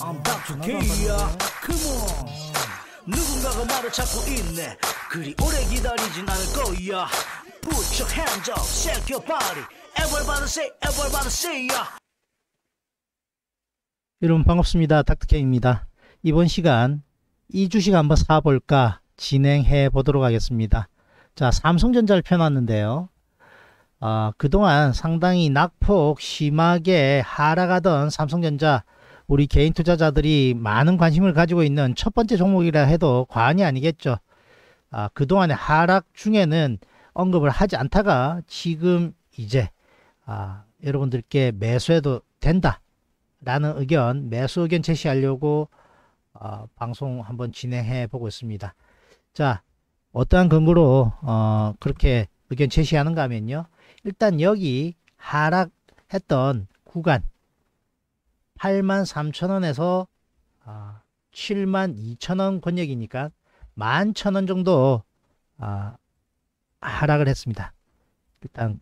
I'm back to K야 e Come on 누군가가 말을 찾고 있네 그리 오래 기다리진 않을 거야 Put your hands up, shake your body Everybody say, everybody say ya 여러분 반갑습니다 닥터케입니다 이번 시간 이 주식 한번 사볼까 진행해 보도록 하겠습니다 자 삼성전자를 펴놨는데요 아, 그동안 상당히 낙폭 심하게 하락하던 삼성전자 우리 개인 투자자들이 많은 관심을 가지고 있는 첫 번째 종목이라 해도 과언이 아니겠죠. 아, 그동안의 하락 중에는 언급을 하지 않다가 지금 이제 아, 여러분들께 매수해도 된다 라는 의견 매수 의견 제시하려고 어, 방송 한번 진행해 보고 있습니다. 자 어떠한 근거로 어, 그렇게 의견 제시하는가 하면요. 일단 여기 하락했던 구간 8만 3천 원에서 아, 7만 2천 원 권역이니까 1만 천원 정도 아, 하락을 했습니다. 일단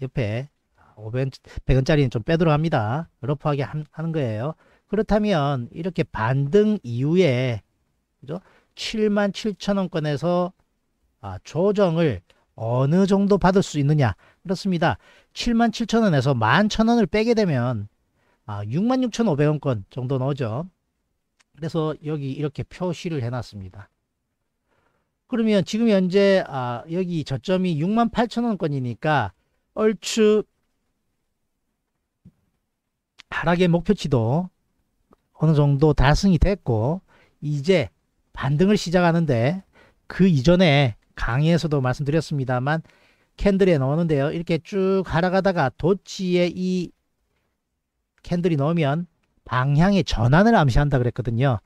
옆에 500, 100원짜리는 좀 빼도록 합니다. 러프하게 한, 하는 거예요. 그렇다면 이렇게 반등 이후에 그죠? 7만 7천 원권에서 아, 조정을 어느 정도 받을 수 있느냐 그렇습니다. 7만 7천 원에서 1만 천 원을 빼게 되면 아, 66,500원권 정도 넣어죠 그래서 여기 이렇게 표시를 해놨습니다. 그러면 지금 현재 아, 여기 저점이 68,000원권이니까 얼추 하락의 목표치도 어느 정도 달성이 됐고 이제 반등을 시작하는데 그 이전에 강의에서도 말씀드렸습니다만 캔들에 넣었는데요. 이렇게 쭉 하락하다가 도치의 이 캔들이 넣으면 방향의 전환을 암시한다 그랬거든요.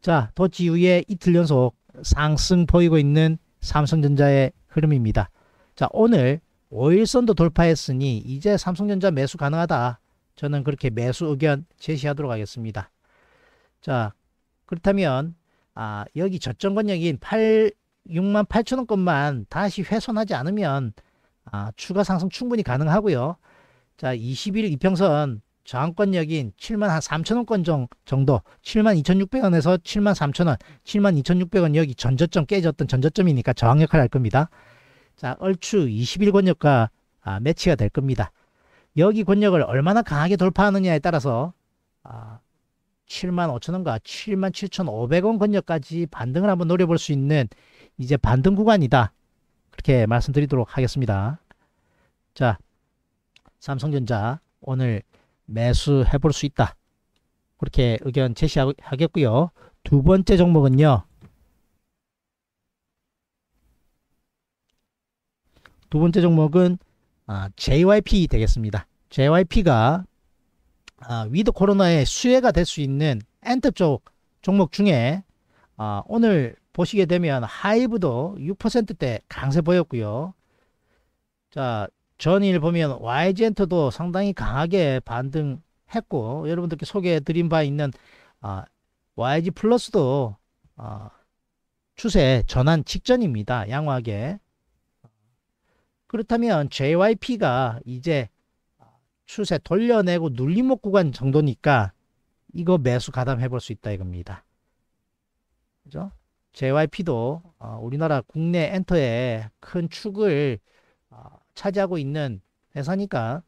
자, 도치 이후에 이틀 연속 상승 보이고 있는 삼성전자의 흐름입니다. 자, 오늘 5일선도 돌파했으니 이제 삼성전자 매수 가능하다. 저는 그렇게 매수 의견 제시하도록 하겠습니다. 자, 그렇다면 아, 여기 저점권역인 8 6만 8천원권만 다시 훼손하지 않으면 아, 추가 상승 충분히 가능하고요. 자, 20일 이평선 저항권역인 7만 3천원권 정도 7만 2,600원에서 7만 3천원 7만 2,600원 여기 전저점 깨졌던 전저점이니까 저항 역할을 할 겁니다. 자 얼추 21권역과 아, 매치가 될 겁니다. 여기 권역을 얼마나 강하게 돌파하느냐에 따라서 아, 7만 5천원과 7만 7,500원 권역까지 반등을 한번 노려볼 수 있는 이제 반등 구간이다. 그렇게 말씀드리도록 하겠습니다. 자, 삼성전자 오늘 매수해 볼 수 있다. 그렇게 의견 제시하겠고요. 두 번째 종목은요. 두 번째 종목은 JYP 아, 되겠습니다. JYP가 아, 위드 코로나의 수혜가 될 수 있는 엔트 쪽 종목 중에 아, 오늘 보시게 되면 하이브도 6%대 강세 보였고요. 자 전일 보면 YG엔터도 상당히 강하게 반등했고 여러분들께 소개해드린 바 있는 아, YG 플러스도 아, 추세 전환 직전입니다. 양호하게. 그렇다면 JYP가 이제 아, 추세 돌려내고 눌림목 구간 정도니까 이거 매수 가담해 볼 수 있다 이겁니다. 그죠? JYP도 아, 우리나라 국내 엔터에 큰 축을 차지하고 있는 회사니까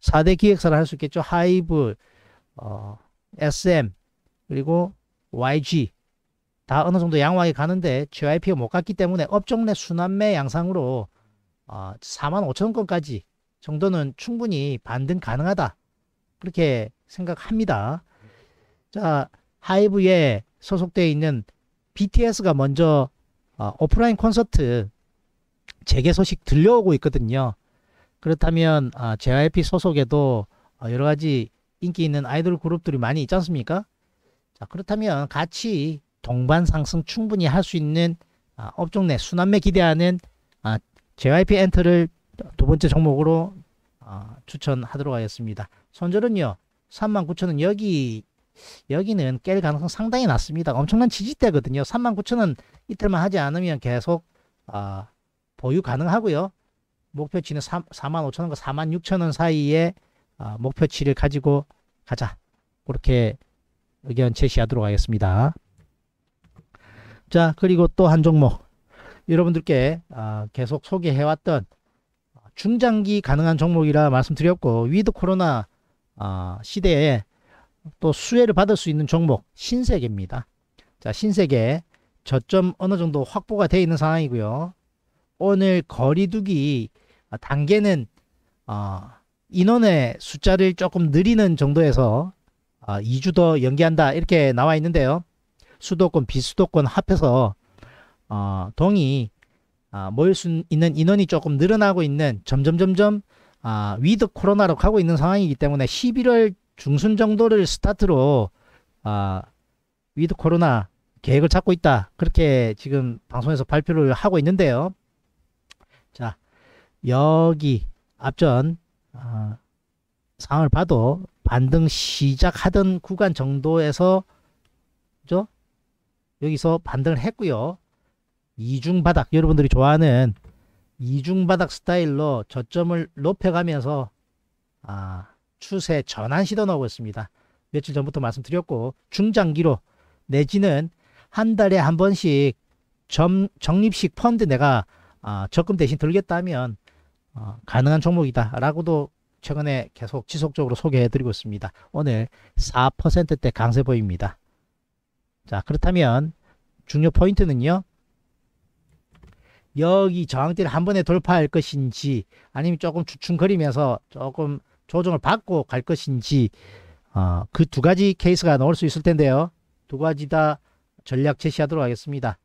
4대 기획사를 할 수 있겠죠. 하이브, 어, SM, 그리고 YG 다 어느 정도 양호하게 가는데 JYP가 못 갔기 때문에 업종 내 순환매 양상으로 어, 4만 5천 건까지 정도는 충분히 반등 가능하다. 그렇게 생각합니다. 자, 하이브에 소속되어 있는 BTS가 먼저 어, 오프라인 콘서트 재개 소식 들려오고 있거든요. 그렇다면 아, JYP 소속에도 어, 여러 가지 인기 있는 아이돌 그룹들이 많이 있지 않습니까? 자, 그렇다면 같이 동반 상승 충분히 할 수 있는 아, 업종 내 순환매 기대하는 아, JYP 엔터를 두 번째 종목으로 아, 추천하도록 하겠습니다. 손절은요 39,000원 여기 여기는 깰 가능성 상당히 낮습니다. 엄청난 지지대거든요. 39,000원 이틀만 하지 않으면 계속 아, 보유 가능하고요. 목표치는 4만 5천 원과 4만 6천 원 사이에 어, 목표치를 가지고 가자. 그렇게 의견 제시하도록 하겠습니다. 자, 그리고 또 한 종목. 여러분들께 어, 계속 소개해왔던 어, 중장기 가능한 종목이라 말씀드렸고, 위드 코로나 어, 시대에 또 수혜를 받을 수 있는 종목, 신세계입니다. 자, 신세계 저점 어느 정도 확보가 되어 있는 상황이고요. 오늘 거리두기 어, 단계는 어, 인원의 숫자를 조금 늘리는 정도에서 어, 2주 더 연기한다 이렇게 나와 있는데요. 수도권, 비수도권 합해서 어, 동이 어, 모일 수 있는 인원이 조금 늘어나고 있는 점점점점 어, 위드 코로나로 가고 있는 상황이기 때문에 11월 중순 정도를 스타트로 어, 위드 코로나 계획을 잡고 있다. 그렇게 지금 방송에서 발표를 하고 있는데요. 자, 여기 앞전 어, 상황을 봐도 반등 시작하던 구간 정도에서 그죠? 여기서 반등을 했고요. 이중 바닥 여러분들이 좋아하는 이중 바닥 스타일로 저점을 높여가면서 아, 추세 전환 시도 나오고 있습니다. 며칠 전부터 말씀드렸고 중장기로 내지는 한 달에 한 번씩 점, 적립식 펀드 내가 어, 적금 대신 들겠다면 어, 가능한 종목이다라고도 최근에 계속 지속적으로 소개해드리고 있습니다. 오늘 4%대 강세 보입니다. 자 그렇다면 중요 포인트는요. 여기 저항대를 한 번에 돌파할 것인지 아니면 조금 주춤거리면서 조금 조정을 받고 갈 것인지 어, 그 두 가지 케이스가 나올 수 있을 텐데요. 두 가지 다 전략 제시하도록 하겠습니다.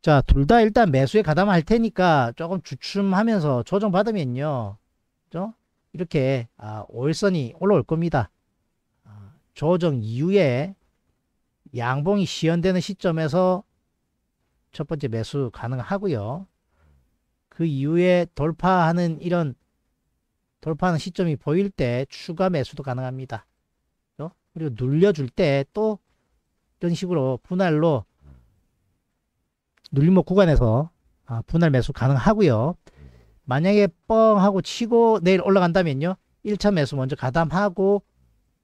자, 둘 다 일단 매수에 가담할 테니까 조금 주춤하면서 조정받으면요. 그죠? 이렇게 아, 월선이 올라올 겁니다. 아, 조정 이후에 양봉이 시연되는 시점에서 첫 번째 매수 가능하고요. 그 이후에 돌파하는 이런 돌파하는 시점이 보일 때 추가 매수도 가능합니다. 그리고 눌려줄 때 또 이런 식으로 분할로 눌림목 구간에서 아, 분할 매수 가능하고요. 만약에 뻥 하고 치고 내일 올라간다면요. 1차 매수 먼저 가담하고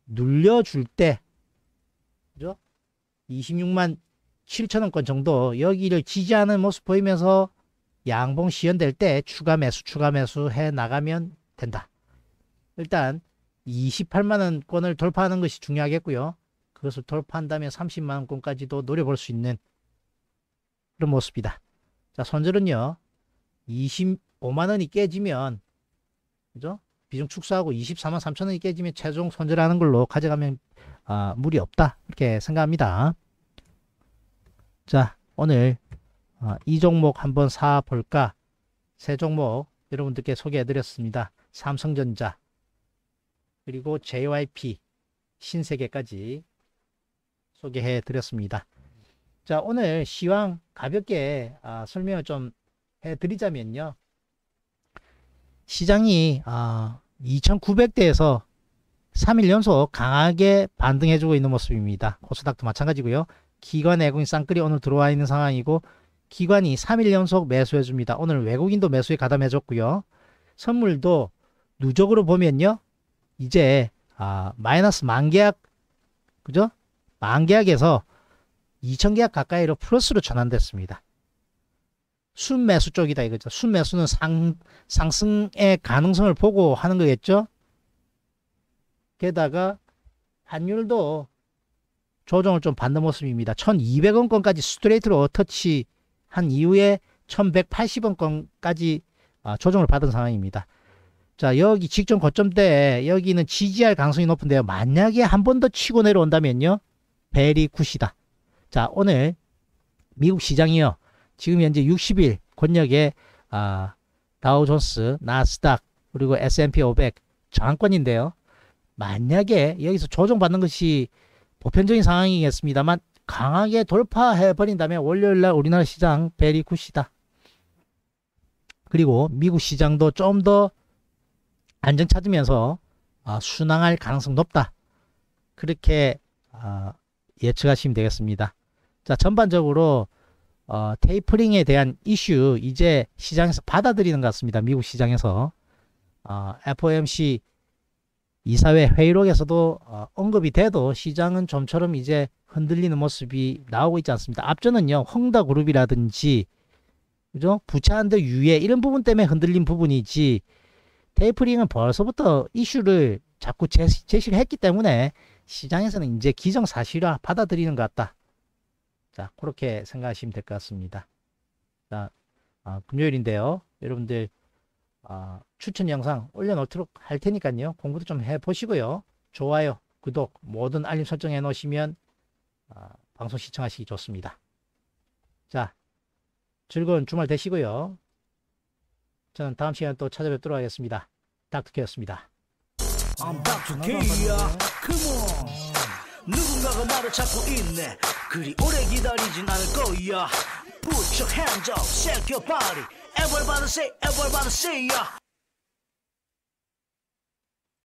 눌려줄 때 그죠? 26만 7천원권 정도 여기를 지지하는 모습 보이면서 양봉 시연될 때 추가 매수 추가 매수 해 나가면 된다. 일단 28만원권을 돌파하는 것이 중요하겠고요. 그것을 돌파한다면 30만원권까지도 노려볼 수 있는 그런 모습이다. 자, 손절은요 25만원이 깨지면 그죠? 비중 축소하고 24만 3천원이 깨지면 최종 손절하는 걸로 가져가면 아, 무리 없다. 이렇게 생각합니다. 자, 오늘 아, 이 종목 한번 사볼까? 세 종목 여러분들께 소개해드렸습니다. 삼성전자, 그리고 JYP, 신세계까지 소개해드렸습니다. 자 오늘 시황 가볍게 아, 설명을 좀 해드리자면요 시장이 아, 2900대에서 3일 연속 강하게 반등해주고 있는 모습입니다 코스닥도 마찬가지고요 기관 외국인 쌍끌이 오늘 들어와 있는 상황이고 기관이 3일 연속 매수해줍니다 오늘 외국인도 매수에 가담해줬고요 선물도 누적으로 보면요 이제 아, 마이너스 만계약 그죠 만계약에서 2,000계약 가까이로 플러스로 전환됐습니다. 순매수 쪽이다 이거죠. 순매수는 상, 상승의 가능성을 보고 하는 거겠죠. 게다가 환율도 조정을 좀 받는 모습입니다. 1200원권까지 스트레이트로 터치한 이후에 1180원권까지 아, 조정을 받은 상황입니다. 자 여기 직전 고점대에 여기는 지지할 가능성이 높은데요. 만약에 한 번 더 치고 내려온다면요. 베리 굿이다. 자, 오늘 미국 시장이요. 지금 현재 60일 권역에 아, 다우존스, 나스닥, 그리고 S&P 500 저항권인데요. 만약에 여기서 조정받는 것이 보편적인 상황이겠습니다만 강하게 돌파해버린다면 월요일날 우리나라 시장 베리 굿이다. 그리고 미국 시장도 좀 더 안정 찾으면서 아, 순항할 가능성 높다. 그렇게 아, 예측하시면 되겠습니다. 자, 전반적으로 어, 테이프링에 대한 이슈 이제 시장에서 받아들이는 것 같습니다. 미국 시장에서 어, FOMC 이사회 회의록에서도 어, 언급이 돼도 시장은 좀처럼 이제 흔들리는 모습이 나오고 있지 않습니다. 앞전은요 헝다그룹이라든지 그죠 부채한도 유예 이런 부분 때문에 흔들린 부분이지 테이프링은 벌써부터 이슈를 자꾸 제시, 제시를 했기 때문에 시장에서는 이제 기정사실화 받아들이는 것 같다. 자, 그렇게 생각하시면 될 것 같습니다. 자, 아, 금요일인데요. 여러분들 아, 추천 영상 올려놓도록 할 테니까요. 공부도 좀 해보시고요. 좋아요, 구독, 모든 알림 설정 해놓으시면 아, 방송 시청하시기 좋습니다. 자, 즐거운 주말 되시고요. 저는 다음 시간에 또 찾아뵙도록 하겠습니다. 닥터케였습니다. 누군가가 나를 찾고 있네 그리 오래 기다리진 않을 거야 Put your hands up, shake your body Everybody say, everybody say yeah